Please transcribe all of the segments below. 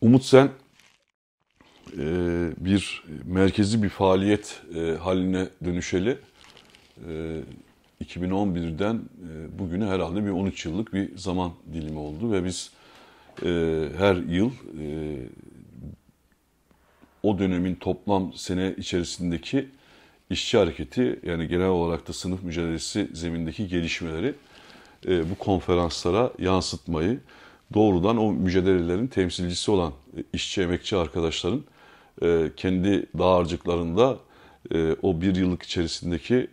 Umut sen e, bir merkezi bir faaliyet e, haline dönüşeli e, 2011'den e, bugüne herhalde bir 13 yıllık bir zaman dilimi oldu ve biz e, her yıl e, o dönemin toplam sene içerisindeki işçi hareketi yani genel olarak da sınıf mücadelesi zemindeki gelişmeleri e, bu konferanslara yansıtmayı doğrudan o mücadelelerin temsilcisi olan e, işçi emekçi arkadaşların e, kendi dağarcıklarında e, o bir yıllık içerisindeki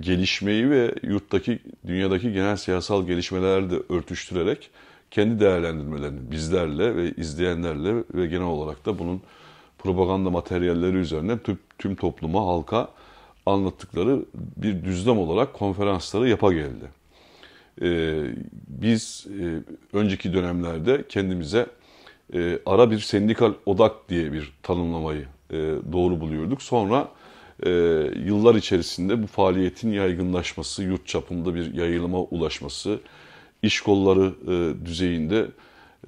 gelişmeyi ve yurttaki, dünyadaki genel siyasal gelişmeleri de örtüştürerek kendi değerlendirmelerini bizlerle ve izleyenlerle ve genel olarak da bunun propaganda materyalleri üzerine tüm, tüm topluma, halka anlattıkları bir düzlem olarak konferansları yapa geldi e, biz e, önceki dönemlerde kendimize e, ara bir sendikal odak diye bir tanımlamayı e, doğru buluyorduk. Sonra e, yıllar içerisinde bu faaliyetin yaygınlaşması, yurt çapında bir yayılıma ulaşması, iş kolları e, düzeyinde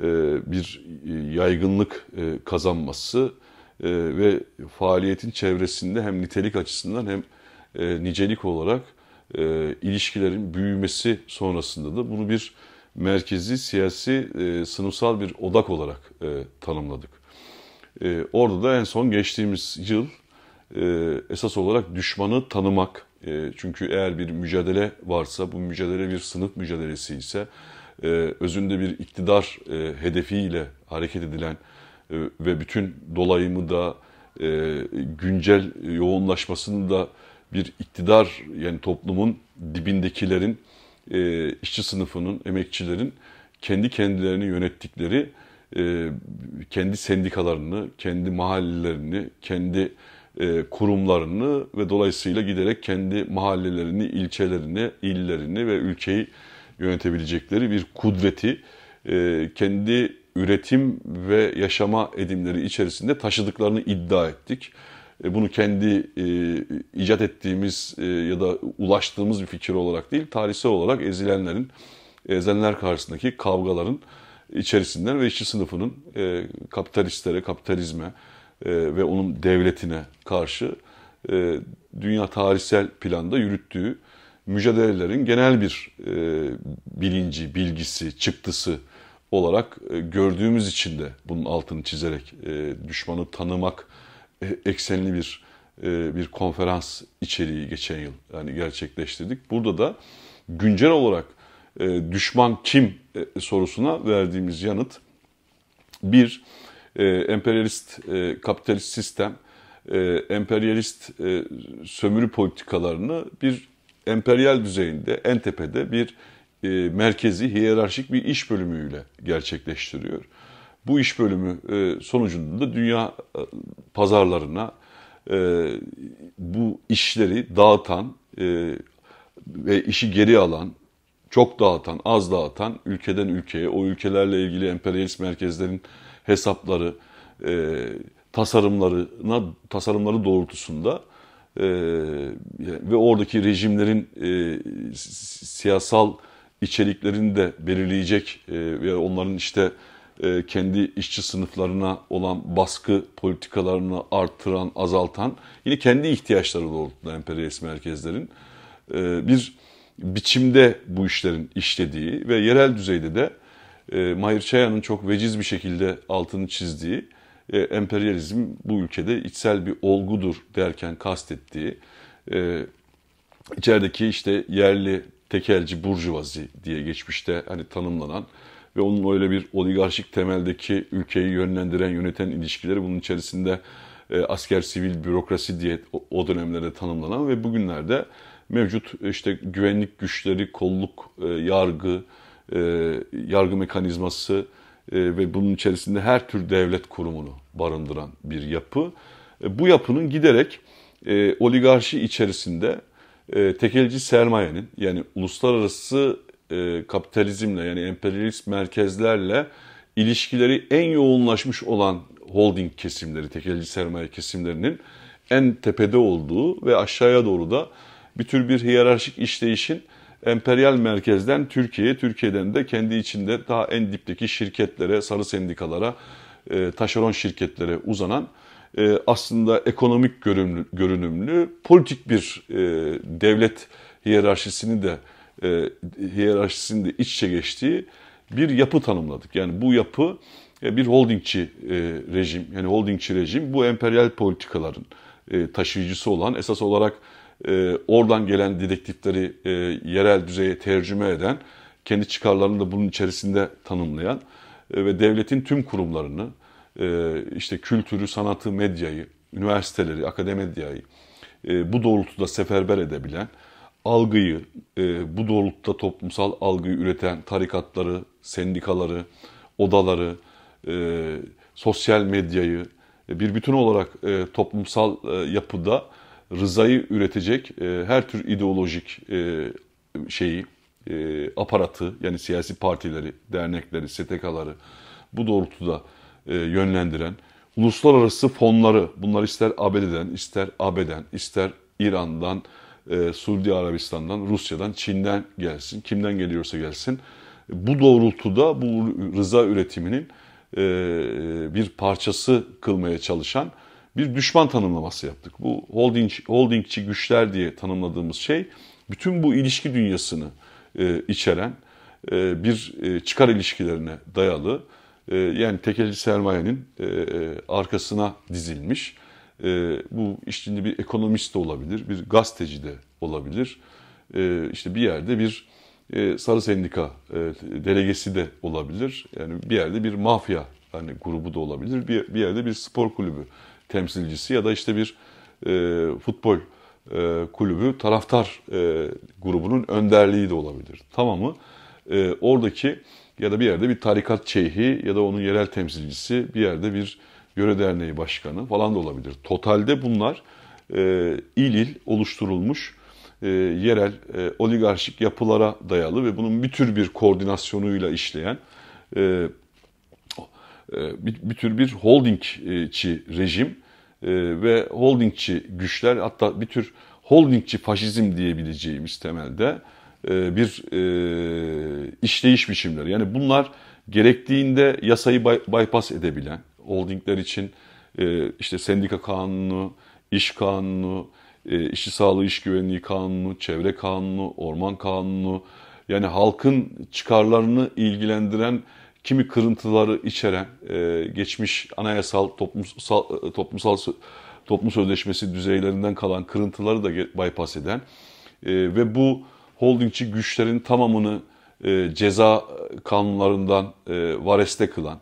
e, bir e, yaygınlık e, kazanması e, ve faaliyetin çevresinde hem nitelik açısından hem e, nicelik olarak e, ilişkilerin büyümesi sonrasında da bunu bir merkezi siyasi e, sınıfsal bir odak olarak e, tanımladık. E, orada da en son geçtiğimiz yıl e, esas olarak düşmanı tanımak. E, çünkü eğer bir mücadele varsa bu mücadele bir sınıf mücadelesi ise e, özünde bir iktidar e, hedefiyle hareket edilen e, ve bütün dolayımı da e, güncel yoğunlaşmasını da bir iktidar yani toplumun dibindekilerin, e, işçi sınıfının, emekçilerin kendi kendilerini yönettikleri e, kendi sendikalarını, kendi mahallelerini, kendi e, kurumlarını ve dolayısıyla giderek kendi mahallelerini, ilçelerini, illerini ve ülkeyi yönetebilecekleri bir kudreti e, kendi üretim ve yaşama edimleri içerisinde taşıdıklarını iddia ettik. E, bunu kendi e, icat ettiğimiz e, ya da ulaştığımız bir fikir olarak değil, tarihsel olarak ezilenlerin, ezilenler karşısındaki kavgaların içerisinden ve işçi sınıfının e, kapitalistlere, kapitalizme e, ve onun devletine karşı e, dünya tarihsel planda yürüttüğü mücadelelerin genel bir e, bilinci, bilgisi, çıktısı olarak e, gördüğümüz için de bunun altını çizerek e, düşmanı tanımak e, eksenli bir e, bir konferans içeriği geçen yıl yani gerçekleştirdik. Burada da güncel olarak e, düşman kim sorusuna verdiğimiz yanıt bir emperyalist kapitalist sistem emperyalist sömürü politikalarını bir emperyal düzeyinde en tepede bir merkezi hiyerarşik bir iş bölümüyle gerçekleştiriyor. Bu iş bölümü e, sonucunda da dünya e, pazarlarına e, bu işleri dağıtan ve işi geri alan, çok dağıtan, az dağıtan ülkeden ülkeye, o ülkelerle ilgili emperyalist merkezlerin hesapları, tasarımlarına tasarımları doğrultusunda ve oradaki rejimlerin siyasal içeriklerini de belirleyecek e, ve onların işte e, kendi işçi sınıflarına olan baskı politikalarını artıran, azaltan, yine kendi ihtiyaçları doğrultusunda emperyalist merkezlerin e, bir biçimde bu işlerin işlediği ve yerel düzeyde de e, Mahir Çayan'ın çok veciz bir şekilde altını çizdiği emperyalizm bu ülkede içsel bir olgudur derken kastettiği e, içerideki işte yerli tekelci burjuvazi diye geçmişte hani tanımlanan ve onun öyle bir oligarşik temeldeki ülkeyi yönlendiren, yöneten ilişkileri bunun içerisinde e, asker sivil bürokrasi diye o, o dönemlerde tanımlanan ve bugünlerde mevcut e, işte güvenlik güçleri, kolluk, e, yargı, e, yargı mekanizması e, ve bunun içerisinde her tür devlet kurumunu barındıran bir yapı. E, bu yapının giderek e, oligarşi içerisinde e, tekelci sermayenin yani uluslararası e, kapitalizmle yani emperyalist merkezlerle ilişkileri en yoğunlaşmış olan holding kesimleri, tekelci sermaye kesimlerinin en tepede olduğu ve aşağıya doğru da bir tür bir hiyerarşik işleyişin emperyal merkezden Türkiye'ye, Türkiye'den de kendi içinde daha en dipteki şirketlere, sarı sendikalara, e, taşeron şirketlere uzanan e, aslında ekonomik görünümlü, görünümlü politik bir e, devlet hiyerarşisini de e, hiyerarşisinin de iç içe geçtiği bir yapı tanımladık. Yani bu yapı e, bir holdingçi e, rejim. Yani holdingçi rejim bu emperyal politikaların e, taşıyıcısı olan esas olarak e, oradan gelen dedektifleri e, yerel düzeye tercüme eden, kendi çıkarlarını da bunun içerisinde tanımlayan e, ve devletin tüm kurumlarını, e, işte kültürü, sanatı, medyayı, üniversiteleri, akademidyayı e, bu doğrultuda seferber edebilen, algıyı, e, bu doğrultuda toplumsal algıyı üreten tarikatları, sendikaları, odaları, e, sosyal medyayı e, bir bütün olarak e, toplumsal e, yapıda rızayı üretecek e, her tür ideolojik e, şeyi, e, aparatı yani siyasi partileri, dernekleri, STK'ları bu doğrultuda e, yönlendiren uluslararası fonları bunlar ister ABD'den, ister AB'den, ister İran'dan, e, Suudi Arabistan'dan, Rusya'dan, Çin'den gelsin, kimden geliyorsa gelsin. Bu doğrultuda bu rıza üretiminin e, bir parçası kılmaya çalışan bir düşman tanımlaması yaptık. Bu holding, holdingçi güçler diye tanımladığımız şey bütün bu ilişki dünyasını e, içeren e, bir e, çıkar ilişkilerine dayalı e, yani tekelci sermayenin e, e, arkasına dizilmiş e, bu işçi bir ekonomist de olabilir, bir gazeteci de olabilir. E, işte bir yerde bir e, sarı sendika e, delegesi de olabilir. Yani bir yerde bir mafya hani grubu da olabilir. Bir, bir yerde bir spor kulübü temsilcisi ya da işte bir e, futbol e, kulübü taraftar e, grubunun önderliği de olabilir. Tamamı e, oradaki ya da bir yerde bir tarikat şeyhi ya da onun yerel temsilcisi bir yerde bir Yöre Derneği Başkanı falan da olabilir. Totalde bunlar e, il il oluşturulmuş e, yerel e, oligarşik yapılara dayalı ve bunun bir tür bir koordinasyonuyla işleyen e, e, bir, bir tür bir holdingçi rejim e, ve holdingçi güçler hatta bir tür holdingçi faşizm diyebileceğimiz temelde e, bir e, işleyiş biçimleri. Yani bunlar gerektiğinde yasayı bypass edebilen, holdingler için e, işte sendika kanunu, iş kanunu, e, işçi sağlığı iş güvenliği kanunu, çevre kanunu, orman kanunu yani halkın çıkarlarını ilgilendiren kimi kırıntıları içeren e, geçmiş anayasal e, toplumsal toplumsal toplum sözleşmesi düzeylerinden kalan kırıntıları da bypass eden e, ve bu holdingçi güçlerin tamamını e, ceza kanunlarından e, vareste kılan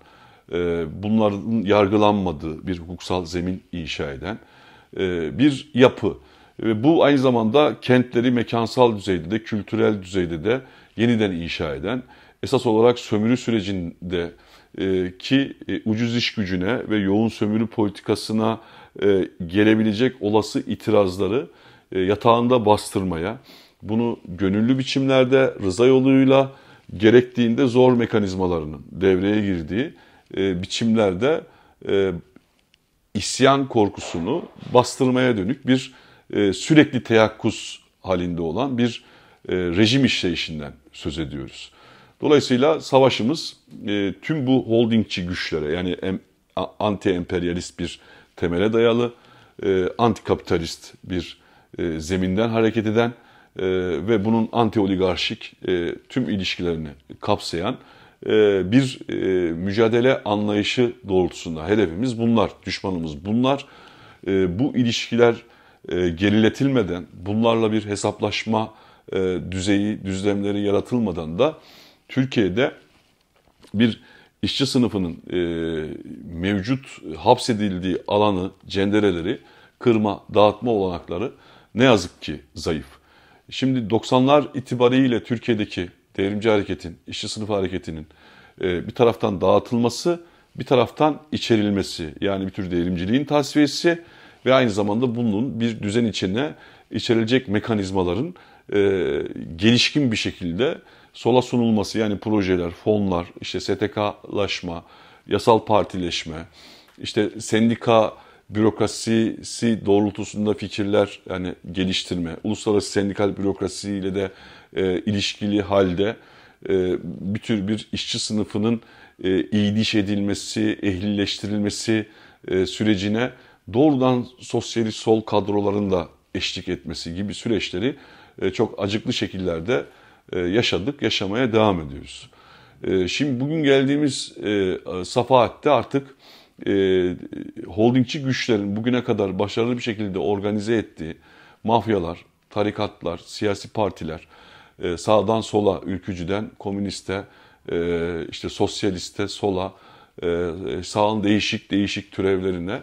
e, bunların yargılanmadığı bir hukuksal zemin inşa eden e, bir yapı. Bu aynı zamanda kentleri mekansal düzeyde de kültürel düzeyde de yeniden inşa eden esas olarak sömürü sürecinde e, ki ucuz iş gücüne ve yoğun sömürü politikasına gelebilecek olası itirazları yatağında bastırmaya, bunu gönüllü biçimlerde rıza yoluyla gerektiğinde zor mekanizmalarının devreye girdiği e, biçimlerde e, isyan korkusunu bastırmaya dönük bir e, sürekli teyakkuz halinde olan bir e, rejim işleyişinden söz ediyoruz. Dolayısıyla savaşımız e, tüm bu holdingçi güçlere yani em, anti-emperyalist bir temele dayalı, e, anti-kapitalist bir e, zeminden hareket eden e, ve bunun anti-oligarşik e, tüm ilişkilerini kapsayan e, bir e, mücadele anlayışı doğrultusunda hedefimiz bunlar, düşmanımız bunlar. E, bu ilişkiler geriletilmeden, bunlarla bir hesaplaşma düzeyi, düzlemleri yaratılmadan da Türkiye'de bir işçi sınıfının mevcut hapsedildiği alanı, cendereleri, kırma, dağıtma olanakları ne yazık ki zayıf. Şimdi 90'lar itibariyle Türkiye'deki devrimci hareketin, işçi sınıfı hareketinin e, bir taraftan dağıtılması, bir taraftan içerilmesi. Yani bir tür devrimciliğin tasfiyesi ve aynı zamanda bunun bir düzen içine içerilecek mekanizmaların e, gelişkin bir şekilde sola sunulması. Yani projeler, fonlar, işte STK'laşma, yasal partileşme, işte sendika bürokrasisi doğrultusunda fikirler yani geliştirme, uluslararası sendikal bürokrasiyle de e, ilişkili halde e, bir tür bir işçi sınıfının e, iyiliş edilmesi, ehlileştirilmesi e, sürecine doğrudan sosyalist sol kadroların da eşlik etmesi gibi süreçleri e, çok acıklı şekillerde e, yaşadık, yaşamaya devam ediyoruz. E, şimdi bugün geldiğimiz e, safahatte artık e, holdingçi güçlerin bugüne kadar başarılı bir şekilde organize ettiği mafyalar, tarikatlar, siyasi partiler e, sağdan sola, ülkücüden komüniste, e, işte sosyaliste, sola, e, e sağın değişik değişik türevlerine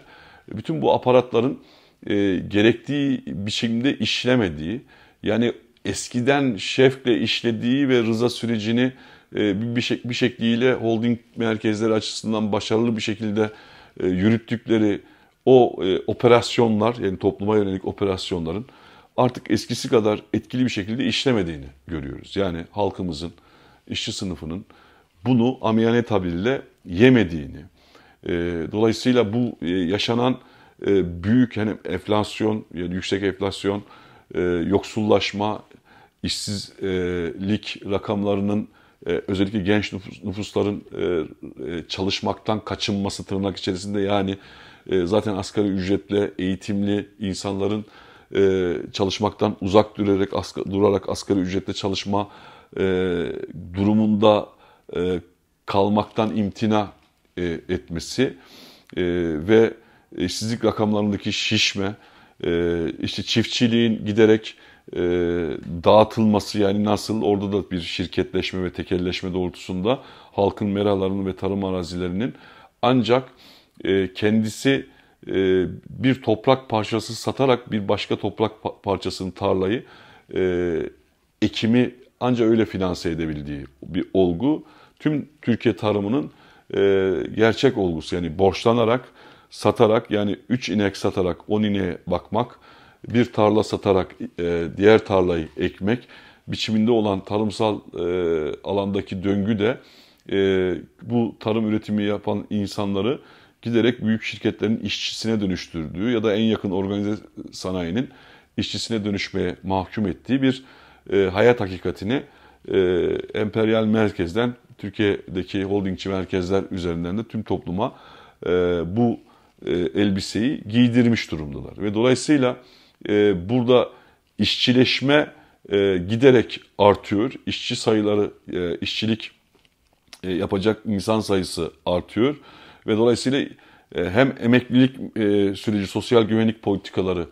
bütün bu aparatların e, gerektiği biçimde işlemediği yani eskiden şefle işlediği ve rıza sürecini ee, bir, şek bir şekliyle holding merkezleri açısından başarılı bir şekilde e, yürüttükleri o e, operasyonlar yani topluma yönelik operasyonların artık eskisi kadar etkili bir şekilde işlemediğini görüyoruz. Yani halkımızın, işçi sınıfının bunu amiyane tabirle yemediğini. E, dolayısıyla bu yaşanan büyük hani enflasyon, yani yüksek enflasyon, yoksullaşma, işsizlik rakamlarının e, özellikle genç nüfus, nüfusların e, e, çalışmaktan kaçınması tırnak içerisinde yani zaten asgari ücretle eğitimli insanların çalışmaktan uzak durarak, asgari, durarak asgari ücretle çalışma durumunda kalmaktan imtina etmesi ve işsizlik rakamlarındaki şişme, işte çiftçiliğin giderek e, dağıtılması yani nasıl orada da bir şirketleşme ve tekelleşme doğrultusunda halkın meralarının ve tarım arazilerinin ancak e, kendisi e, bir toprak parçası satarak bir başka toprak parçasının tarlayı e, ekimi ancak öyle finanse edebildiği bir olgu. Tüm Türkiye tarımının e, gerçek olgusu yani borçlanarak, satarak yani 3 inek satarak 10 ineğe bakmak bir tarla satarak e, diğer tarlayı ekmek biçiminde olan tarımsal e, alandaki döngü de e, bu tarım üretimi yapan insanları giderek büyük şirketlerin işçisine dönüştürdüğü ya da en yakın organize sanayinin işçisine dönüşmeye mahkum ettiği bir e, hayat hakikatini e, emperyal merkezden Türkiye'deki holdingçi merkezler üzerinden de tüm topluma e, bu e, elbiseyi giydirmiş durumdalar. Ve dolayısıyla ee, burada işçileşme e, giderek artıyor. İşçi sayıları, e, işçilik e, yapacak insan sayısı artıyor. Ve dolayısıyla hem emeklilik süreci, sosyal güvenlik politikaları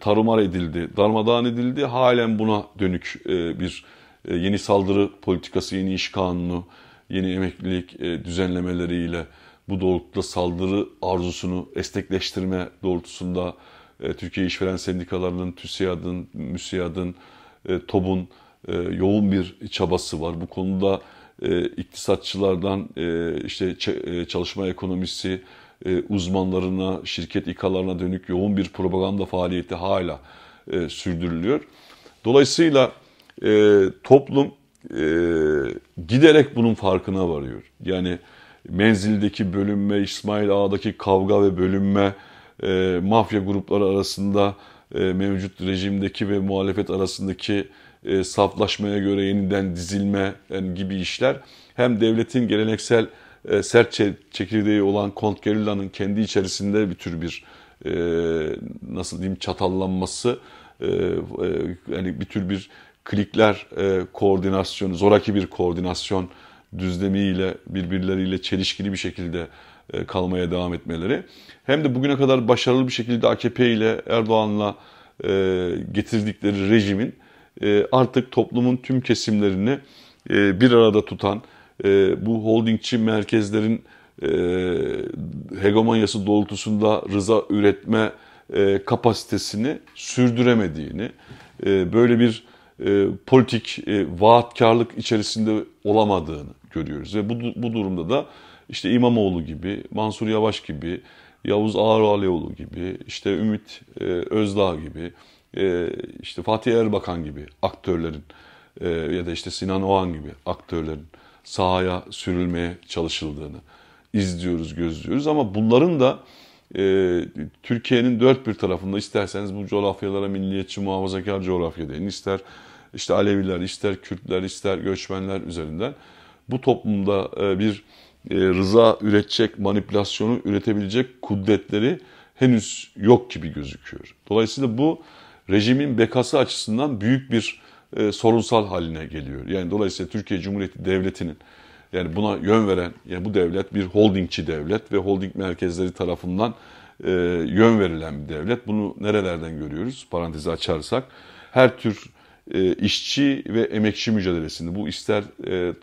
tarumar edildi, darmadağın edildi. Halen buna dönük bir yeni saldırı politikası, yeni iş kanunu, yeni emeklilik düzenlemeleriyle bu doğrultuda saldırı arzusunu estekleştirme doğrultusunda e, Türkiye İşveren Sendikalarının, TÜSİAD'ın, MÜSİAD'ın, e, TOB'un e, yoğun bir çabası var. Bu konuda iktisatçılardan işte çalışma ekonomisi uzmanlarına, şirket ikalarına dönük yoğun bir propaganda faaliyeti hala sürdürülüyor. Dolayısıyla toplum giderek bunun farkına varıyor. Yani menzildeki bölünme, İsmail Ağa'daki kavga ve bölünme, e, mafya grupları arasında e, mevcut rejimdeki ve muhalefet arasındaki e, saflaşmaya göre yeniden dizilme yani gibi işler hem devletin geleneksel e, sert çekirdeği olan Kont Gerilla'nın kendi içerisinde bir tür bir e, nasıl diyeyim çatallanması e, e, yani bir tür bir klikler e, koordinasyonu, zoraki bir koordinasyon düzlemiyle birbirleriyle çelişkili bir şekilde e, kalmaya devam etmeleri. Hem de bugüne kadar başarılı bir şekilde AKP ile Erdoğan'la e, getirdikleri rejimin e, artık toplumun tüm kesimlerini bir arada tutan bu holdingçi merkezlerin hegemonyası doğrultusunda rıza üretme kapasitesini sürdüremediğini, böyle bir politik vaatkarlık içerisinde olamadığını görüyoruz. Ve bu, bu durumda da işte İmamoğlu gibi, Mansur Yavaş gibi, Yavuz Ağaralioğlu gibi, işte Ümit e, Özdağ gibi, e, işte Fatih Erbakan gibi aktörlerin e, ya da işte Sinan Oğan gibi aktörlerin sahaya sürülmeye çalışıldığını izliyoruz, gözlüyoruz. Ama bunların da e, Türkiye'nin dört bir tarafında isterseniz bu coğrafyalara milliyetçi muhafazakar coğrafya deyin. İster işte Aleviler, ister Kürtler, ister göçmenler üzerinden bu toplumda e, bir e, rıza üretecek, manipülasyonu üretebilecek kudretleri henüz yok gibi gözüküyor. Dolayısıyla bu rejimin bekası açısından büyük bir e, sorunsal haline geliyor. Yani dolayısıyla Türkiye Cumhuriyeti Devleti'nin yani buna yön veren yani bu devlet bir holdingçi devlet ve holding merkezleri tarafından e, yön verilen bir devlet. Bunu nerelerden görüyoruz? Parantezi açarsak her tür e, işçi ve emekçi mücadelesini, bu ister e,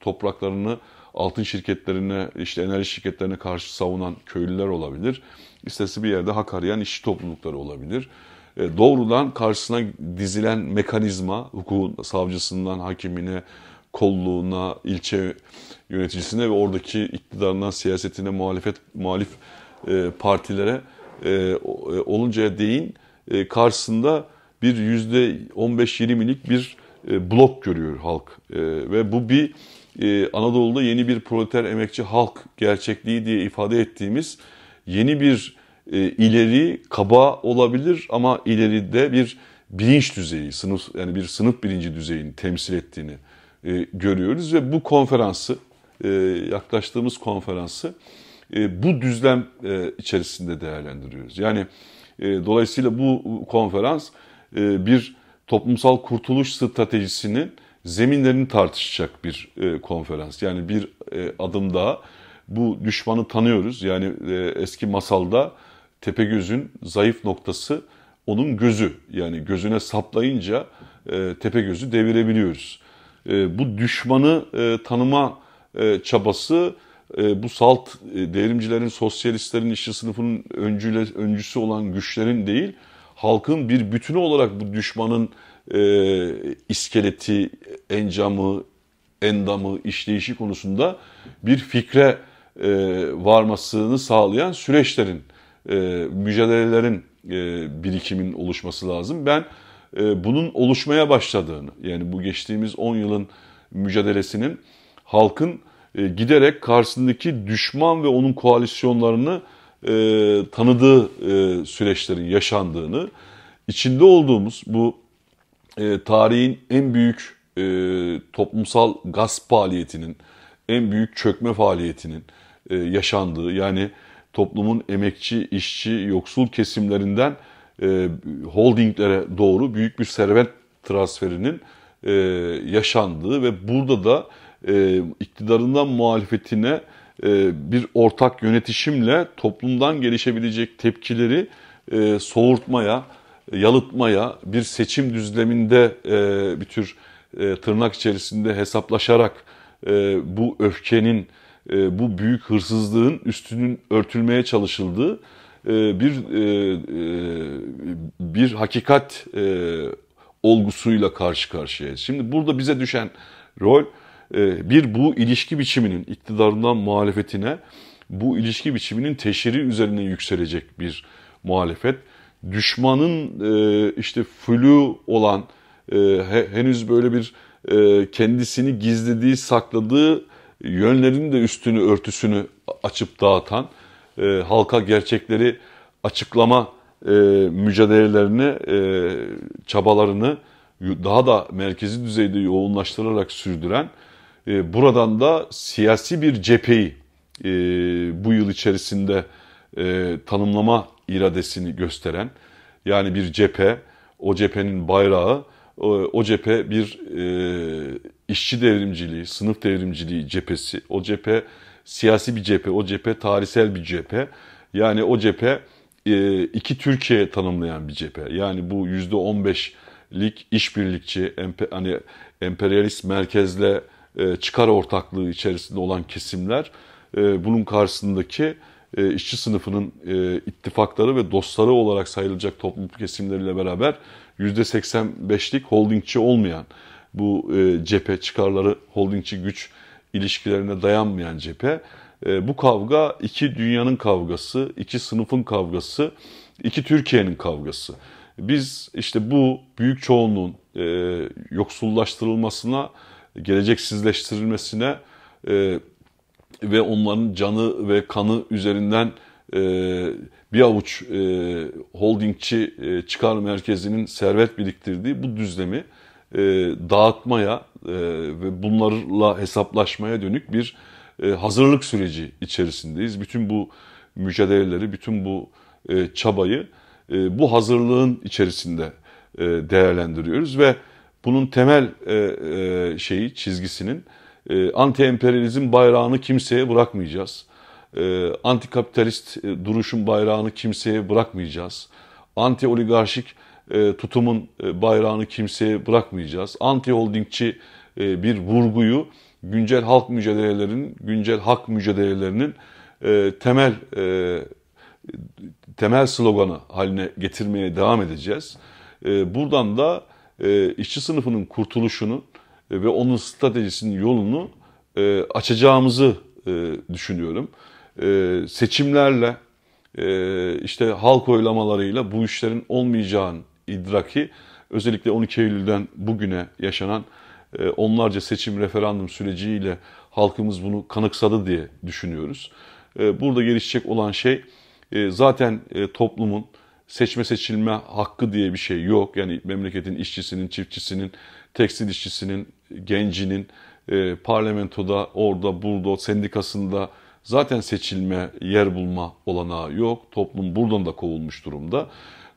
topraklarını altın şirketlerine, işte enerji şirketlerine karşı savunan köylüler olabilir. İstesi bir yerde hak arayan işçi toplulukları olabilir. E, doğrudan karşısına dizilen mekanizma, hukukun savcısından hakimine, kolluğuna, ilçe yöneticisine ve oradaki iktidarından siyasetine muhalefet muhalif e, partilere e, e oluncaya değin e, karşısında bir yüzde 15-20'lik bir e, blok görüyor halk e, ve bu bir ee, Anadolu'da yeni bir proleter emekçi halk gerçekliği diye ifade ettiğimiz yeni bir e, ileri kaba olabilir ama ileride bir bilinç düzeyi, sınıf yani bir sınıf bilinci düzeyini temsil ettiğini e, görüyoruz ve bu konferansı e, yaklaştığımız konferansı bu düzlem içerisinde değerlendiriyoruz. Yani dolayısıyla bu konferans bir toplumsal kurtuluş stratejisinin zeminlerini tartışacak bir e, konferans. Yani bir e, adım daha bu düşmanı tanıyoruz. Yani e, eski masalda Tepegöz'ün zayıf noktası onun gözü. Yani gözüne saplayınca e, Tepegöz'ü devirebiliyoruz. E, bu düşmanı e, tanıma e, çabası e, bu salt e, devrimcilerin, sosyalistlerin, işçi sınıfının öncüle, öncüsü olan güçlerin değil, halkın bir bütünü olarak bu düşmanın e, iskeleti, encamı, endamı, işleyişi konusunda bir fikre e, varmasını sağlayan süreçlerin, e, mücadelelerin, e, birikimin oluşması lazım. Ben e, bunun oluşmaya başladığını, yani bu geçtiğimiz 10 yılın mücadelesinin halkın e, giderek karşısındaki düşman ve onun koalisyonlarını e, tanıdığı e, süreçlerin yaşandığını, içinde olduğumuz bu e, tarihin en büyük e, toplumsal gasp faaliyetinin, en büyük çökme faaliyetinin e, yaşandığı yani toplumun emekçi, işçi, yoksul kesimlerinden e, holdinglere doğru büyük bir servet transferinin e, yaşandığı ve burada da e, iktidarından muhalefetine e, bir ortak yönetişimle toplumdan gelişebilecek tepkileri e, soğurtmaya, yalıtmaya, bir seçim düzleminde e, bir tür e, tırnak içerisinde hesaplaşarak e, bu öfkenin, bu büyük hırsızlığın üstünün örtülmeye çalışıldığı bir bir hakikat olgusuyla karşı karşıyayız. Şimdi burada bize düşen rol bir bu ilişki biçiminin iktidarından muhalefetine bu ilişki biçiminin teşhiri üzerine yükselecek bir muhalefet düşmanın e, işte flu olan e, henüz böyle bir e, kendisini gizlediği, sakladığı yönlerin de üstünü, örtüsünü açıp dağıtan e, halka gerçekleri açıklama e, mücadelelerini, e, çabalarını daha da merkezi düzeyde yoğunlaştırarak sürdüren e, buradan da siyasi bir cepheyi e, bu yıl içerisinde e, tanımlama iradesini gösteren yani bir cephe, o cephenin bayrağı, o cephe bir e, işçi devrimciliği, sınıf devrimciliği cephesi, o cephe siyasi bir cephe, o cephe tarihsel bir cephe. Yani o cephe e, iki Türkiye tanımlayan bir cephe. Yani bu yüzde on beşlik işbirlikçi, empe, hani emperyalist merkezle e, çıkar ortaklığı içerisinde olan kesimler e, bunun karşısındaki e, işçi sınıfının e, ittifakları ve dostları olarak sayılacak toplum kesimleriyle beraber %85'lik holdingçi olmayan bu e, cephe çıkarları holdingçi güç ilişkilerine dayanmayan cephe e, bu kavga iki dünyanın kavgası, iki sınıfın kavgası, iki Türkiye'nin kavgası. Biz işte bu büyük çoğunluğun e, yoksullaştırılmasına, geleceksizleştirilmesine, e, ve onların canı ve kanı üzerinden e, bir avuç e, holdingçi e, çıkar merkezinin servet biriktirdiği bu düzlemi e, dağıtmaya e, ve bunlarla hesaplaşmaya dönük bir e, hazırlık süreci içerisindeyiz. Bütün bu mücadeleleri, bütün bu e, çabayı e, bu hazırlığın içerisinde e, değerlendiriyoruz ve bunun temel e, e, şeyi çizgisinin ee, anti-emperyalizm bayrağını kimseye bırakmayacağız. Ee, anti-kapitalist e, duruşun bayrağını kimseye bırakmayacağız. Anti-oligarşik e, tutumun e, bayrağını kimseye bırakmayacağız. Anti-holdingçi bir vurguyu güncel halk mücadelelerinin, güncel hak mücadelelerinin temel temel sloganı haline getirmeye devam edeceğiz. buradan da işçi sınıfının kurtuluşunu, e, ve onun stratejisinin yolunu e, açacağımızı e, düşünüyorum. E, seçimlerle, e, işte halk oylamalarıyla bu işlerin olmayacağını idraki özellikle 12 Eylül'den bugüne yaşanan e, onlarca seçim referandum süreciyle halkımız bunu kanıksadı diye düşünüyoruz. E, burada gelişecek olan şey e, zaten e, toplumun seçme seçilme hakkı diye bir şey yok. Yani memleketin işçisinin, çiftçisinin, tekstil işçisinin, gencinin e, parlamentoda, orada, burada, sendikasında zaten seçilme, yer bulma olanağı yok. Toplum buradan da kovulmuş durumda.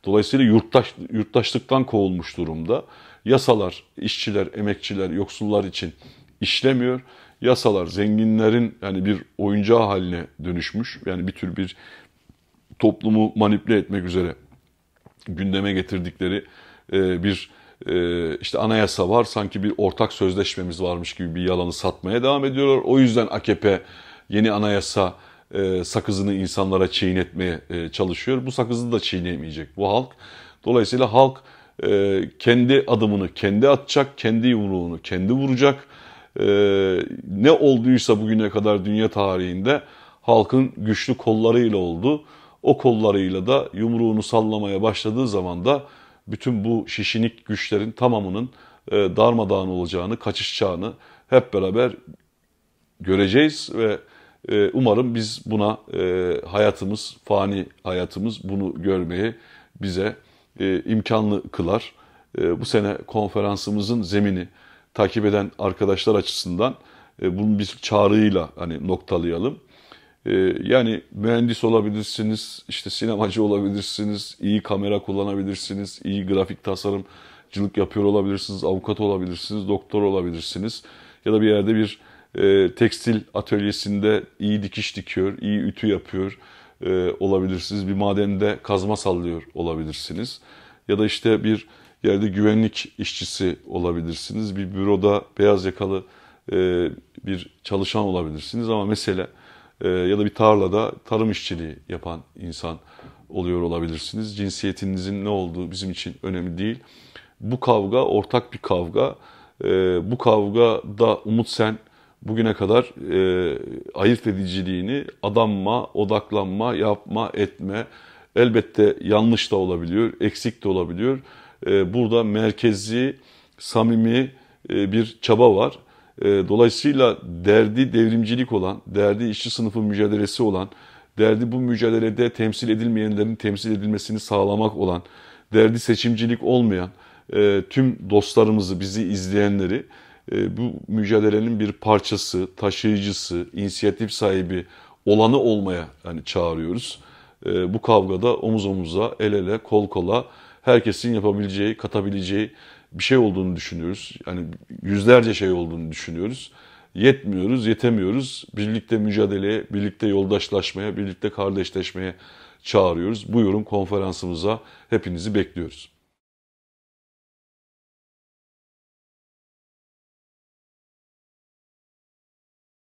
Dolayısıyla yurttaş, yurttaşlıktan kovulmuş durumda. Yasalar, işçiler, emekçiler, yoksullar için işlemiyor. Yasalar zenginlerin yani bir oyuncağı haline dönüşmüş. Yani bir tür bir toplumu manipüle etmek üzere gündeme getirdikleri e, bir ee, işte anayasa var sanki bir ortak sözleşmemiz varmış gibi bir yalanı satmaya devam ediyorlar. O yüzden AKP yeni anayasa e, sakızını insanlara çiğnetmeye e, çalışıyor. Bu sakızı da çiğnemeyecek bu halk. Dolayısıyla halk e, kendi adımını kendi atacak, kendi yumruğunu kendi vuracak. Ne olduysa bugüne kadar dünya tarihinde halkın güçlü kollarıyla oldu. O kollarıyla da yumruğunu sallamaya başladığı zaman da bütün bu şişinik güçlerin tamamının e, darmadağın olacağını, kaçışacağını hep beraber göreceğiz ve e, umarım biz buna e, hayatımız, fani hayatımız bunu görmeyi bize e, imkanlı kılar. E, bu sene konferansımızın zemini takip eden arkadaşlar açısından e, bunu biz çağrıyla hani noktalayalım. Ee, yani mühendis olabilirsiniz, işte sinemacı olabilirsiniz, iyi kamera kullanabilirsiniz, iyi grafik tasarımcılık yapıyor olabilirsiniz, avukat olabilirsiniz, doktor olabilirsiniz. Ya da bir yerde bir e, tekstil atölyesinde iyi dikiş dikiyor, iyi ütü yapıyor e, olabilirsiniz. Bir madende kazma sallıyor olabilirsiniz. Ya da işte bir yerde güvenlik işçisi olabilirsiniz. Bir büroda beyaz yakalı e, bir çalışan olabilirsiniz ama mesela e, ya da bir tarlada tarım işçiliği yapan insan oluyor olabilirsiniz. Cinsiyetinizin ne olduğu bizim için önemli değil. Bu kavga ortak bir kavga. E, bu kavga da Umut Sen bugüne kadar e, ayırt ediciliğini adanma, odaklanma, yapma, etme elbette yanlış da olabiliyor, eksik de olabiliyor. burada merkezi, samimi bir çaba var. Ee, dolayısıyla derdi devrimcilik olan, derdi işçi sınıfı mücadelesi olan, derdi bu mücadelede temsil edilmeyenlerin temsil edilmesini sağlamak olan, derdi seçimcilik olmayan e, tüm dostlarımızı, bizi izleyenleri e, bu mücadelenin bir parçası, taşıyıcısı, inisiyatif sahibi olanı olmaya yani çağırıyoruz. E, bu kavgada omuz omuza, el ele, kol kola herkesin yapabileceği, katabileceği bir şey olduğunu düşünüyoruz. Hani yüzlerce şey olduğunu düşünüyoruz. Yetmiyoruz, yetemiyoruz. Birlikte mücadeleye, birlikte yoldaşlaşmaya, birlikte kardeşleşmeye çağırıyoruz. Bu yorum konferansımıza hepinizi bekliyoruz.